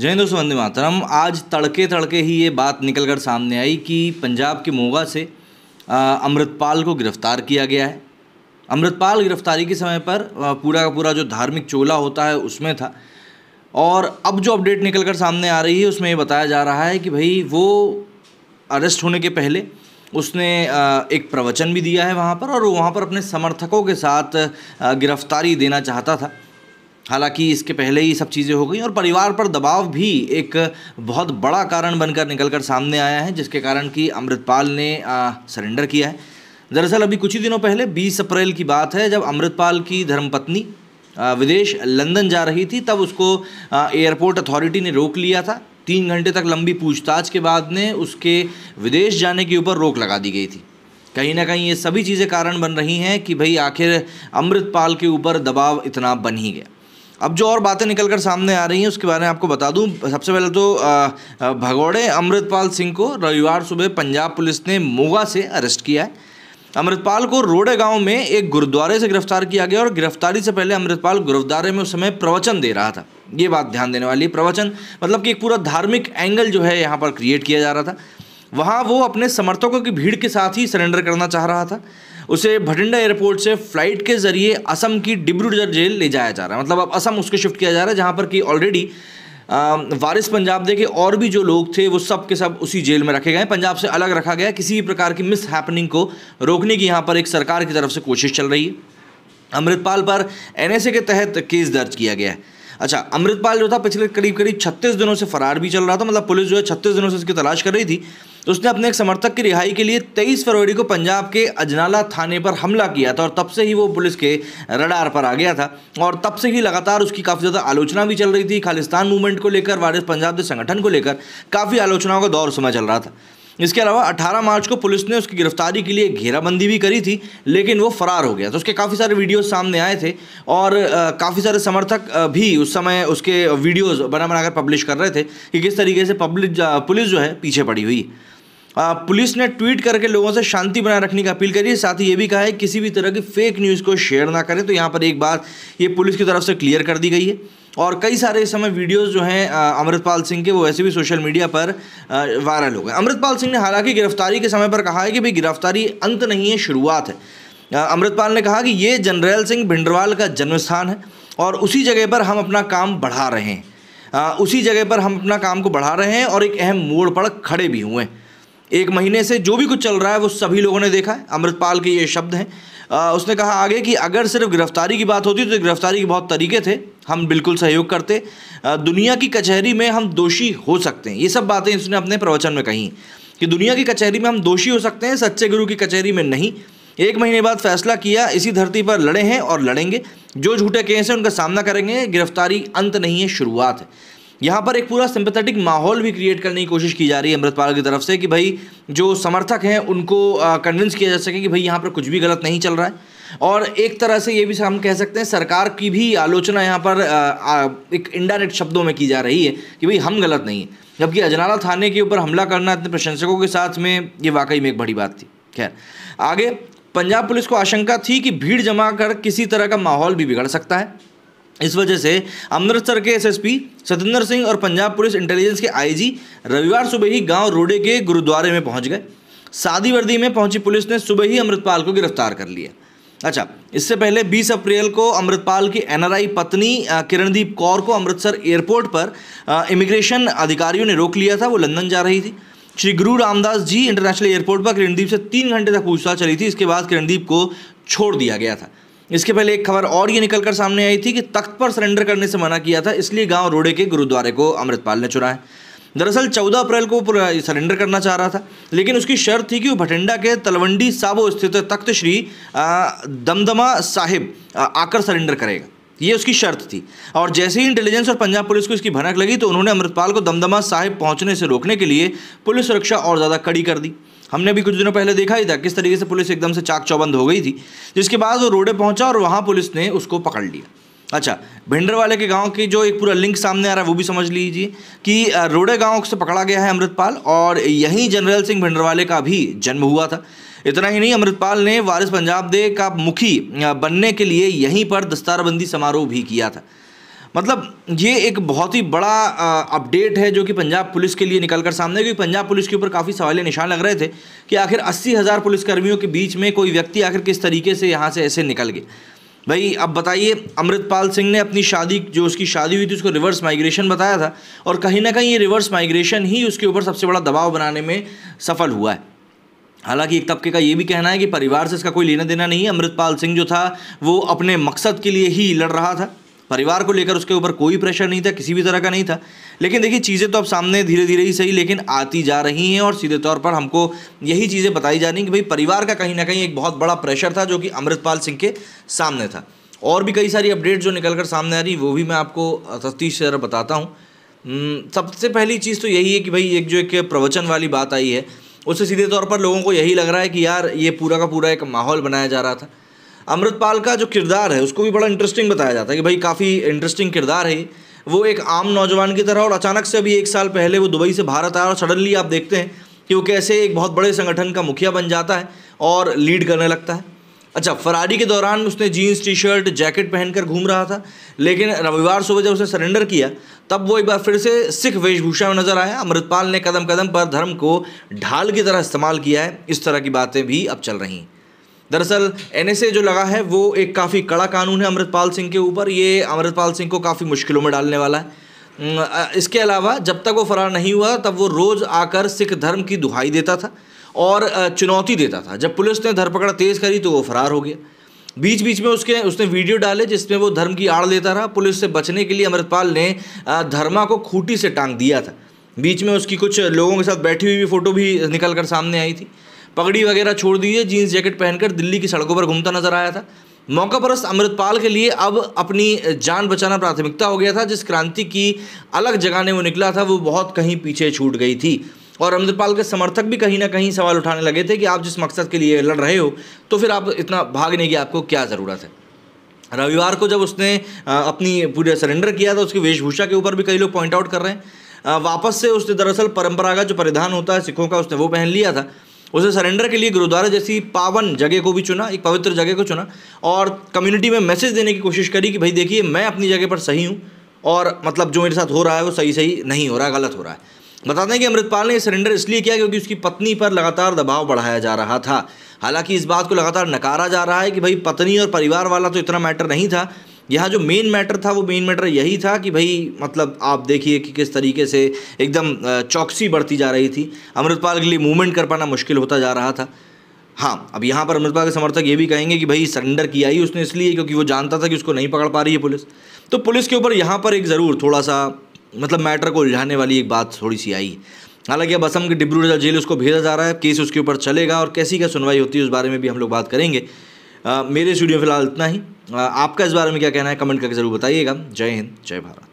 जय दोस्तों वंदे मातरम आज तड़के तड़के ही ये बात निकल कर सामने आई कि पंजाब के मोगा से अमृतपाल को गिरफ्तार किया गया है अमृतपाल गिरफ्तारी के समय पर पूरा का पूरा जो धार्मिक चोला होता है उसमें था और अब जो अपडेट निकल कर सामने आ रही है उसमें ये बताया जा रहा है कि भाई वो अरेस्ट होने के पहले उसने एक प्रवचन भी दिया है वहाँ पर और वहाँ पर अपने समर्थकों के साथ गिरफ्तारी देना चाहता था हालांकि इसके पहले ही सब चीज़ें हो गई और परिवार पर दबाव भी एक बहुत बड़ा कारण बनकर निकल कर सामने आया है जिसके कारण कि अमृतपाल ने सरेंडर किया है दरअसल अभी कुछ ही दिनों पहले 20 अप्रैल की बात है जब अमृतपाल की धर्मपत्नी विदेश लंदन जा रही थी तब उसको एयरपोर्ट अथॉरिटी ने रोक लिया था तीन घंटे तक लंबी पूछताछ के बाद में उसके विदेश जाने के ऊपर रोक लगा दी गई थी कहीं ना कहीं ये सभी चीज़ें कारण बन रही हैं कि भाई आखिर अमृतपाल के ऊपर दबाव इतना बन ही गया अब जो और बातें निकल कर सामने आ रही हैं उसके बारे में आपको बता दूं सबसे पहले तो भगौड़े अमृतपाल सिंह को रविवार सुबह पंजाब पुलिस ने मोगा से अरेस्ट किया है अमृतपाल को रोडे गांव में एक गुरुद्वारे से गिरफ्तार किया गया और गिरफ्तारी से पहले अमृतपाल गुरुद्वारे में उस समय प्रवचन दे रहा था ये बात ध्यान देने वाली प्रवचन मतलब कि एक पूरा धार्मिक एंगल जो है यहाँ पर क्रिएट किया जा रहा था वहाँ वो अपने समर्थकों की भीड़ के साथ ही सरेंडर करना चाह रहा था उसे भटिंडा एयरपोर्ट से फ्लाइट के जरिए असम की डिब्रूगढ़ जेल ले जाया जा रहा है मतलब अब असम उसके शिफ्ट किया जा रहा है जहाँ पर कि ऑलरेडी वारिस पंजाब दे के और भी जो लोग थे वो सब के सब उसी जेल में रखे गए पंजाब से अलग रखा गया किसी भी प्रकार की मिस हैपनिंग को रोकने की यहाँ पर एक सरकार की तरफ से कोशिश चल रही है अमृतपाल पर एनएसए के तहत केस दर्ज किया गया है अच्छा अमृतपाल जो था पिछले करीब करीब छत्तीस दिनों से फरार भी चल रहा था मतलब पुलिस जो है छत्तीस दिनों से उसकी तलाश कर रही थी तो उसने अपने एक समर्थक की रिहाई के लिए 23 फरवरी को पंजाब के अजनाला थाने पर हमला किया था और तब से ही वो पुलिस के रडार पर आ गया था और तब से ही लगातार उसकी काफ़ी ज़्यादा आलोचना भी चल रही थी खालिस्तान मूवमेंट को लेकर वारिस पंजाब के संगठन को लेकर काफ़ी आलोचनाओं का दौर समय चल रहा था इसके अलावा 18 मार्च को पुलिस ने उसकी गिरफ्तारी के लिए घेराबंदी भी करी थी लेकिन वो फरार हो गया तो उसके काफ़ी सारे वीडियोस सामने आए थे और काफ़ी सारे समर्थक भी उस समय उसके वीडियोस बना बनाकर पब्लिश कर रहे थे कि किस तरीके से पब्लिक पुलिस जो है पीछे पड़ी हुई पुलिस ने ट्वीट करके लोगों से शांति बनाए रखने की अपील करी साथ ही ये भी कहा है किसी भी तरह की फेक न्यूज़ को शेयर ना करें तो यहाँ पर एक बात ये पुलिस की तरफ से क्लियर कर दी गई है और कई सारे इस समय वीडियोज़ जो हैं अमृतपाल सिंह के वो वैसे भी सोशल मीडिया पर वायरल हो गए अमृतपाल सिंह ने हालांकि गिरफ्तारी के समय पर कहा है कि भाई गिरफ्तारी अंत नहीं है शुरुआत है अमृतपाल ने कहा कि ये जनरल सिंह भिंडरवाल का जन्म स्थान है और उसी जगह पर हम अपना काम बढ़ा रहे हैं उसी जगह पर हम अपना काम को बढ़ा रहे हैं और एक अहम मोड़ पर खड़े भी हुए हैं एक महीने से जो भी कुछ चल रहा है वो सभी लोगों ने देखा है अमृतपाल के ये शब्द हैं उसने कहा आगे कि अगर सिर्फ गिरफ्तारी की बात होती तो गिरफ्तारी के बहुत तरीके थे हम बिल्कुल सहयोग करते दुनिया की कचहरी में हम दोषी हो सकते हैं ये सब बातें इसने अपने प्रवचन में कही कि दुनिया की कचहरी में हम दोषी हो सकते हैं सच्चे गुरु की कचहरी में नहीं एक महीने बाद फैसला किया इसी धरती पर लड़े हैं और लड़ेंगे जो झूठे केस हैं उनका सामना करेंगे गिरफ्तारी अंत नहीं है शुरुआत है यहाँ पर एक पूरा सिंपथेटिक माहौल भी क्रिएट करने की कोशिश की जा रही है अमृतपाल की तरफ से कि भाई जो समर्थक हैं उनको कन्विंस किया जा सके कि भाई यहाँ पर कुछ भी गलत नहीं चल रहा है और एक तरह से ये भी हम कह सकते हैं सरकार की भी आलोचना यहाँ पर आ, आ, एक इंडायरेक्ट शब्दों में की जा रही है कि भाई हम गलत नहीं हैं जबकि अजनाला थाने के ऊपर हमला करना इतने प्रशंसकों के साथ में ये वाकई में एक बड़ी बात थी खैर आगे पंजाब पुलिस को आशंका थी कि भीड़ जमा कर किसी तरह का माहौल भी बिगड़ सकता है इस वजह से अमृतसर के एसएसपी सतेंद्र सिंह और पंजाब पुलिस इंटेलिजेंस के आईजी रविवार सुबह ही गांव रोडे के गुरुद्वारे में पहुंच गए सादी वर्दी में पहुंची पुलिस ने सुबह ही अमृतपाल को गिरफ्तार कर लिया अच्छा इससे पहले 20 अप्रैल को अमृतपाल की एनआरआई पत्नी किरणदीप कौर को अमृतसर एयरपोर्ट पर इमिग्रेशन अधिकारियों ने रोक लिया था वो लंदन जा रही थी श्री गुरु रामदास जी इंटरनेशनल एयरपोर्ट पर किरणदीप से तीन घंटे तक पूछताछ चली थी इसके बाद किरणदीप को छोड़ दिया गया था इसके पहले एक खबर और ये निकलकर सामने आई थी कि तख्त पर सरेंडर करने से मना किया था इसलिए गांव रोडे के गुरुद्वारे को अमृतपाल ने है दरअसल 14 अप्रैल को सरेंडर करना चाह रहा था लेकिन उसकी शर्त थी कि वो भटिंडा के तलवंडी साबो स्थित तख्त श्री दमदमा साहिब आकर सरेंडर करेगा ये उसकी शर्त थी और जैसे ही इंटेलिजेंस और पंजाब पुलिस को इसकी भनक लगी तो उन्होंने अमृतपाल को दमदमा साहिब पहुंचने से रोकने के लिए पुलिस सुरक्षा और ज़्यादा कड़ी कर दी हमने भी कुछ दिनों पहले देखा ही था किस तरीके से पुलिस एकदम से चाक चौबंद हो गई थी जिसके बाद वो रोडे पहुंचा और वहाँ पुलिस ने उसको पकड़ लिया अच्छा भिंडर वाले के गांव की जो एक पूरा लिंक सामने आ रहा है वो भी समझ लीजिए कि रोड़े गांव से पकड़ा गया है अमृतपाल और यहीं जनरल सिंह भिंडरवाले का भी जन्म हुआ था इतना ही नहीं अमृतपाल ने वारिस पंजाब दे का मुखी बनने के लिए यहीं पर दस्तारबंदी समारोह भी किया था मतलब ये एक बहुत ही बड़ा अपडेट है जो कि पंजाब पुलिस के लिए निकल कर सामने क्योंकि पंजाब पुलिस के ऊपर काफ़ी सवाल निशान लग रहे थे कि आखिर अस्सी हज़ार पुलिसकर्मियों के बीच में कोई व्यक्ति आखिर किस तरीके से यहाँ से ऐसे निकल गए भाई अब बताइए अमृतपाल सिंह ने अपनी शादी जो उसकी शादी हुई थी उसको रिवर्स माइग्रेशन बताया था और कहीं ना कहीं ये रिवर्स माइग्रेशन ही उसके ऊपर सबसे बड़ा दबाव बनाने में सफल हुआ है हालांकि एक तबके का ये भी कहना है कि परिवार से इसका कोई लेना देना नहीं है अमृतपाल सिंह जो था वो अपने मकसद के लिए ही लड़ रहा था परिवार को लेकर उसके ऊपर कोई प्रेशर नहीं था किसी भी तरह का नहीं था लेकिन देखिए चीज़ें तो अब सामने धीरे धीरे ही सही लेकिन आती जा रही हैं और सीधे तौर पर हमको यही चीज़ें बताई जा रही हैं कि भाई परिवार का कहीं ना कहीं एक बहुत बड़ा प्रेशर था जो कि अमृतपाल सिंह के सामने था और भी कई सारी अपडेट जो निकल कर सामने आ रही वो भी मैं आपको तफ्तीश से बताता हूँ सबसे पहली चीज़ तो यही है कि भाई एक जो एक प्रवचन वाली बात आई है उससे सीधे तौर पर लोगों को यही लग रहा है कि यार ये पूरा का पूरा एक माहौल बनाया जा रहा था अमृतपाल का जो किरदार है उसको भी बड़ा इंटरेस्टिंग बताया जाता है कि भाई काफ़ी इंटरेस्टिंग किरदार है वो एक आम नौजवान की तरह और अचानक से अभी एक साल पहले वो दुबई से भारत आया और सडनली आप देखते हैं कि वो कैसे एक बहुत बड़े संगठन का मुखिया बन जाता है और लीड करने लगता है अच्छा फरारी के दौरान उसने जीन्स टी शर्ट जैकेट पहनकर घूम रहा था लेकिन रविवार सुबह जब उसने सरेंडर किया तब वो एक बार फिर से सिख वेशभूषा में नजर आया अमृतपाल ने कदम कदम पर धर्म को ढाल की तरह इस्तेमाल किया है इस तरह की बातें भी अब चल रही हैं दरअसल एनएसए जो लगा है वो एक काफ़ी कड़ा कानून है अमृतपाल सिंह के ऊपर ये अमृतपाल सिंह को काफ़ी मुश्किलों में डालने वाला है इसके अलावा जब तक वो फरार नहीं हुआ तब वो रोज़ आकर सिख धर्म की दुहाई देता था और चुनौती देता था जब पुलिस ने धरपकड़ तेज़ करी तो वो फरार हो गया बीच बीच में उसके उसने वीडियो डाले जिसमें वो धर्म की आड़ लेता रहा पुलिस से बचने के लिए अमृतपाल ने धर्मा को खूटी से टांग दिया था बीच में उसकी कुछ लोगों के साथ बैठी हुई भी फ़ोटो भी निकल कर सामने आई थी पगड़ी वगैरह छोड़ दीजिए जीन्स जैकेट पहनकर दिल्ली की सड़कों पर घूमता नजर आया था मौका परस्त अमृतपाल के लिए अब अपनी जान बचाना प्राथमिकता हो गया था जिस क्रांति की अलग जगह ने वो निकला था वो बहुत कहीं पीछे छूट गई थी और अमृतपाल के समर्थक भी कहीं ना कहीं सवाल उठाने लगे थे कि आप जिस मकसद के लिए लड़ रहे हो तो फिर आप इतना भागने की आपको क्या ज़रूरत है रविवार को जब उसने अपनी पूरे सरेंडर किया था उसकी वेशभूषा के ऊपर भी कई लोग पॉइंट आउट कर रहे हैं वापस से उसने दरअसल परंपरागत जो परिधान होता है सिखों का उसने वो पहन लिया था उसने सरेंडर के लिए गुरुद्वारा जैसी पावन जगह को भी चुना एक पवित्र जगह को चुना और कम्युनिटी में मैसेज देने की कोशिश करी कि भाई देखिए मैं अपनी जगह पर सही हूँ और मतलब जो मेरे साथ हो रहा है वो सही सही नहीं हो रहा है गलत हो रहा है बताते हैं कि अमृतपाल ने सरेंडर इसलिए किया क्योंकि उसकी पत्नी पर लगातार दबाव बढ़ाया जा रहा था हालांकि इस बात को लगातार नकारा जा रहा है कि भाई पत्नी और परिवार वाला तो इतना मैटर नहीं था यहाँ जो मेन मैटर था वो मेन मैटर यही था कि भाई मतलब आप देखिए कि किस तरीके से एकदम चौकसी बढ़ती जा रही थी अमृतपाल के लिए मूवमेंट कर पाना मुश्किल होता जा रहा था हाँ अब यहाँ पर अमृतपाल के समर्थक ये भी कहेंगे कि भाई सरेंडर किया ही उसने इसलिए क्योंकि वो जानता था कि उसको नहीं पकड़ पा रही है पुलिस तो पुलिस के ऊपर यहाँ पर एक ज़रूर थोड़ा सा मतलब मैटर को उलझाने वाली एक बात थोड़ी सी आई हालांकि अब असम के डिब्रूगढ़ जेल उसको भेजा जा रहा है केस उसके ऊपर चलेगा और कैसी क्या सुनवाई होती है उस बारे में भी हम लोग बात करेंगे मेरे स्टूडियो फिलहाल इतना ही आपका इस बारे में क्या कहना है कमेंट करके ज़रूर बताइएगा जय हिंद जय भारत